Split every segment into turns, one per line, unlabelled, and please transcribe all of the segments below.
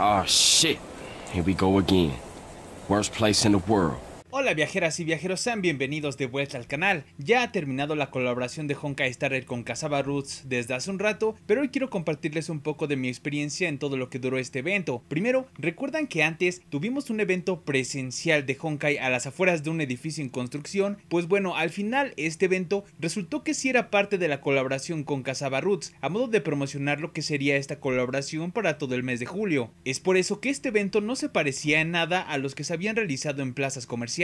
Oh shit. Here we go again. Worst place in the world. Hola viajeras y viajeros, sean bienvenidos de vuelta al canal. Ya ha terminado la colaboración de Honkai Star con Casaba Roots desde hace un rato, pero hoy quiero compartirles un poco de mi experiencia en todo lo que duró este evento. Primero, recuerdan que antes tuvimos un evento presencial de Honkai a las afueras de un edificio en construcción, pues bueno, al final este evento resultó que sí era parte de la colaboración con Casaba Roots, a modo de promocionar lo que sería esta colaboración para todo el mes de julio. Es por eso que este evento no se parecía en nada a los que se habían realizado en plazas comerciales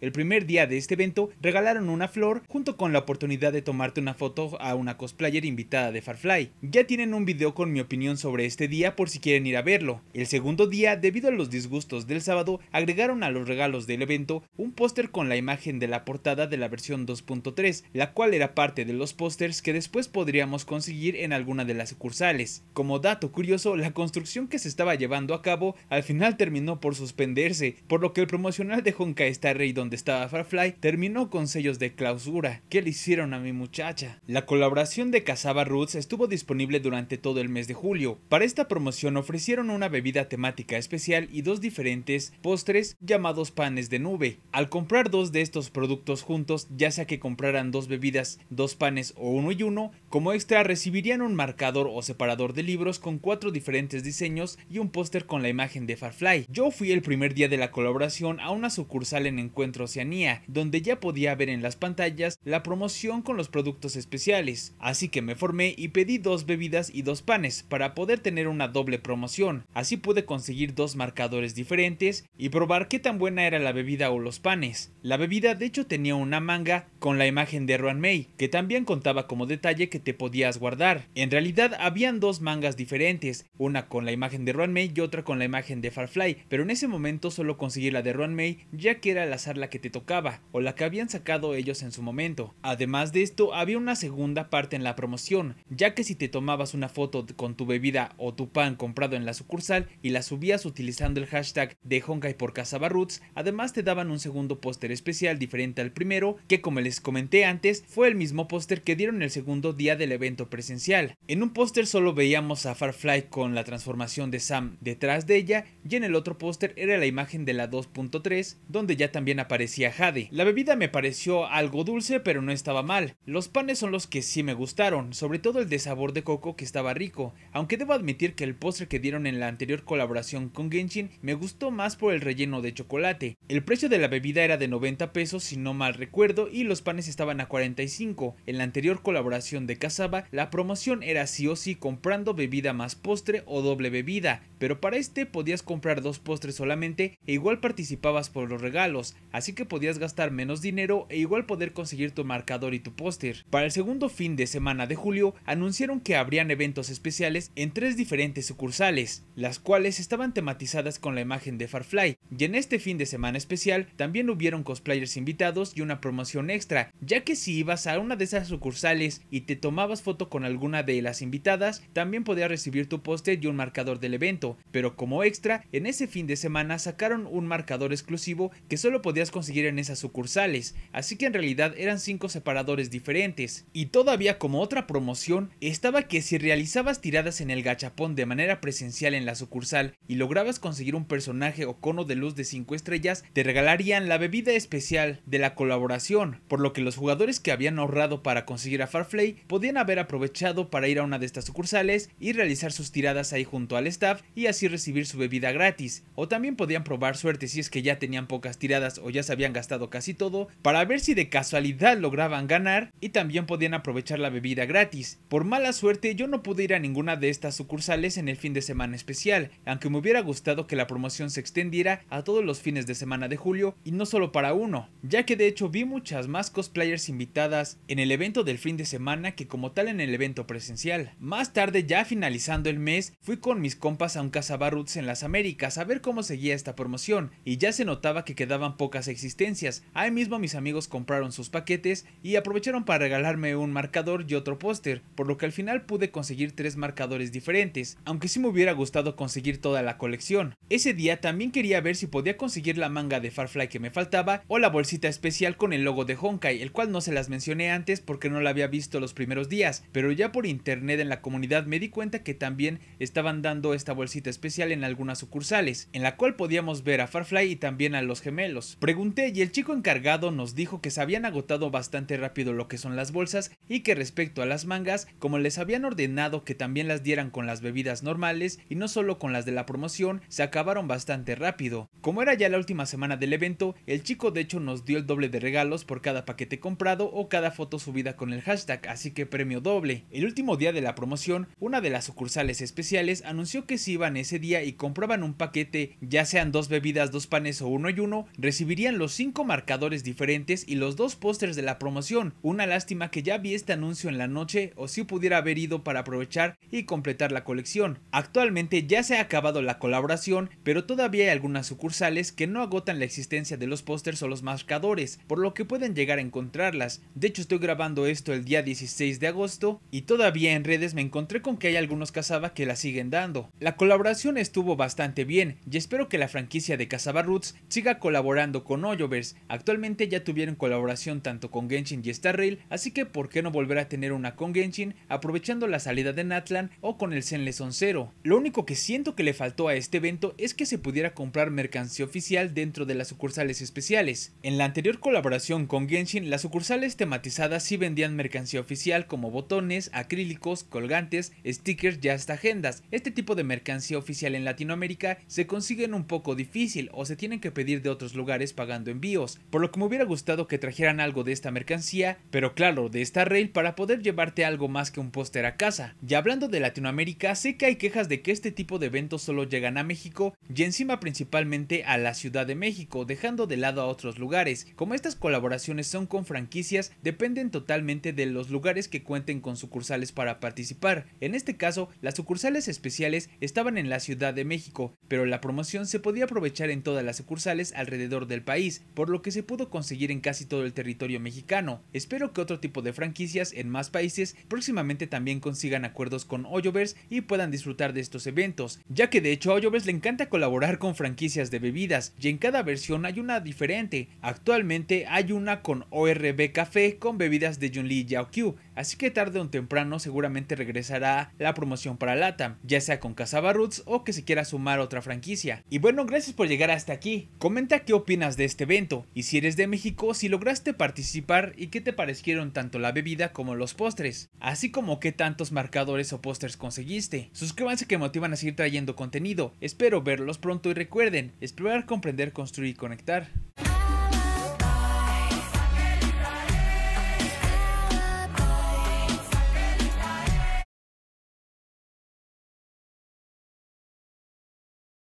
el primer día de este evento regalaron una flor junto con la oportunidad de tomarte una foto a una cosplayer invitada de Farfly. Ya tienen un video con mi opinión sobre este día por si quieren ir a verlo. El segundo día, debido a los disgustos del sábado, agregaron a los regalos del evento un póster con la imagen de la portada de la versión 2.3, la cual era parte de los pósters que después podríamos conseguir en alguna de las sucursales. Como dato curioso, la construcción que se estaba llevando a cabo al final terminó por suspenderse, por lo que el promocional de Honkai rey donde estaba Farfly terminó con sellos de clausura. que le hicieron a mi muchacha? La colaboración de Casaba Roots estuvo disponible durante todo el mes de julio. Para esta promoción ofrecieron una bebida temática especial y dos diferentes postres llamados panes de nube. Al comprar dos de estos productos juntos, ya sea que compraran dos bebidas, dos panes o uno y uno, como extra recibirían un marcador o separador de libros con cuatro diferentes diseños y un póster con la imagen de Farfly. Yo fui el primer día de la colaboración a una sucursal en Encuentro Oceanía, donde ya podía ver en las pantallas la promoción con los productos especiales. Así que me formé y pedí dos bebidas y dos panes para poder tener una doble promoción. Así pude conseguir dos marcadores diferentes y probar qué tan buena era la bebida o los panes. La bebida de hecho tenía una manga con la imagen de Ruan May que también contaba como detalle que te podías guardar. En realidad habían dos mangas diferentes, una con la imagen de Ruan May y otra con la imagen de Farfly, pero en ese momento solo conseguí la de Ruan May ya que era al azar la que te tocaba o la que habían sacado ellos en su momento. Además de esto, había una segunda parte en la promoción, ya que si te tomabas una foto con tu bebida o tu pan comprado en la sucursal y la subías utilizando el hashtag de Honkai por Casa Baruts además te daban un segundo póster especial diferente al primero, que como les comenté antes, fue el mismo póster que dieron el segundo día del evento presencial. En un póster solo veíamos a Farfly con la transformación de Sam detrás de ella y en el otro póster era la imagen de la 2.3 donde ya también aparecía Jade. La bebida me pareció algo dulce, pero no estaba mal. Los panes son los que sí me gustaron, sobre todo el de sabor de coco que estaba rico, aunque debo admitir que el postre que dieron en la anterior colaboración con Genshin me gustó más por el relleno de chocolate. El precio de la bebida era de 90 pesos si no mal recuerdo y los panes estaban a 45. En la anterior colaboración de Casaba, la promoción era sí o sí comprando bebida más postre o doble bebida, pero para este podías comprar dos postres solamente e igual participabas por los regalos así que podías gastar menos dinero e igual poder conseguir tu marcador y tu póster. Para el segundo fin de semana de julio, anunciaron que habrían eventos especiales en tres diferentes sucursales, las cuales estaban tematizadas con la imagen de Farfly, y en este fin de semana especial también hubieron cosplayers invitados y una promoción extra, ya que si ibas a una de esas sucursales y te tomabas foto con alguna de las invitadas, también podías recibir tu póster y un marcador del evento, pero como extra, en ese fin de semana sacaron un marcador exclusivo que solo lo podías conseguir en esas sucursales, así que en realidad eran cinco separadores diferentes. Y todavía como otra promoción, estaba que si realizabas tiradas en el gachapón de manera presencial en la sucursal y lograbas conseguir un personaje o cono de luz de 5 estrellas, te regalarían la bebida especial de la colaboración, por lo que los jugadores que habían ahorrado para conseguir a Farfley podían haber aprovechado para ir a una de estas sucursales y realizar sus tiradas ahí junto al staff y así recibir su bebida gratis, o también podían probar suerte si es que ya tenían pocas tiradas o ya se habían gastado casi todo para ver si de casualidad lograban ganar y también podían aprovechar la bebida gratis. Por mala suerte yo no pude ir a ninguna de estas sucursales en el fin de semana especial, aunque me hubiera gustado que la promoción se extendiera a todos los fines de semana de julio y no solo para uno, ya que de hecho vi muchas más cosplayers invitadas en el evento del fin de semana que como tal en el evento presencial. Más tarde, ya finalizando el mes, fui con mis compas a un casa cazabarruts en las Américas a ver cómo seguía esta promoción y ya se notaba que quedaba pocas existencias. Ahí mismo mis amigos compraron sus paquetes y aprovecharon para regalarme un marcador y otro póster, por lo que al final pude conseguir tres marcadores diferentes, aunque sí me hubiera gustado conseguir toda la colección. Ese día también quería ver si podía conseguir la manga de Farfly que me faltaba o la bolsita especial con el logo de Honkai, el cual no se las mencioné antes porque no la había visto los primeros días, pero ya por internet en la comunidad me di cuenta que también estaban dando esta bolsita especial en algunas sucursales, en la cual podíamos ver a Farfly y también a los gemelos Pregunté y el chico encargado nos dijo que se habían agotado bastante rápido lo que son las bolsas y que respecto a las mangas, como les habían ordenado que también las dieran con las bebidas normales y no solo con las de la promoción, se acabaron bastante rápido. Como era ya la última semana del evento, el chico de hecho nos dio el doble de regalos por cada paquete comprado o cada foto subida con el hashtag, así que premio doble. El último día de la promoción, una de las sucursales especiales anunció que si iban ese día y compraban un paquete, ya sean dos bebidas, dos panes o uno y uno, recibirían los cinco marcadores diferentes y los dos pósters de la promoción. Una lástima que ya vi este anuncio en la noche o si pudiera haber ido para aprovechar y completar la colección. Actualmente ya se ha acabado la colaboración, pero todavía hay algunas sucursales que no agotan la existencia de los pósters o los marcadores, por lo que pueden llegar a encontrarlas. De hecho estoy grabando esto el día 16 de agosto y todavía en redes me encontré con que hay algunos Casaba que la siguen dando. La colaboración estuvo bastante bien y espero que la franquicia de Casaba Roots siga colaborando con Oyovers, Actualmente ya tuvieron colaboración tanto con Genshin y Star Rail, así que ¿por qué no volver a tener una con Genshin aprovechando la salida de Natlan o con el son Zero? Lo único que siento que le faltó a este evento es que se pudiera comprar mercancía oficial dentro de las sucursales especiales. En la anterior colaboración con Genshin, las sucursales tematizadas sí vendían mercancía oficial como botones, acrílicos, colgantes, stickers y hasta agendas. Este tipo de mercancía oficial en Latinoamérica se consiguen un poco difícil o se tienen que pedir de otros lugares lugares pagando envíos, por lo que me hubiera gustado que trajeran algo de esta mercancía, pero claro, de esta rail para poder llevarte algo más que un póster a casa. Y hablando de Latinoamérica, sé que hay quejas de que este tipo de eventos solo llegan a México y encima principalmente a la Ciudad de México, dejando de lado a otros lugares. Como estas colaboraciones son con franquicias, dependen totalmente de los lugares que cuenten con sucursales para participar. En este caso, las sucursales especiales estaban en la Ciudad de México, pero la promoción se podía aprovechar en todas las sucursales alrededor del país, por lo que se pudo conseguir en casi todo el territorio mexicano. Espero que otro tipo de franquicias en más países próximamente también consigan acuerdos con Oyovers y puedan disfrutar de estos eventos, ya que de hecho a le encanta colaborar con franquicias de bebidas y en cada versión hay una diferente. Actualmente hay una con ORB Café con bebidas de Junli Yaoqiu así que tarde o temprano seguramente regresará la promoción para LATAM, ya sea con Casaba o que se quiera sumar otra franquicia. Y bueno, gracias por llegar hasta aquí. Comenta qué opinas de este evento? Y si eres de México, si lograste participar y qué te parecieron tanto la bebida como los postres, así como qué tantos marcadores o pósters conseguiste. Suscríbanse que motivan a seguir trayendo contenido. Espero verlos pronto y recuerden, explorar, comprender, construir y conectar.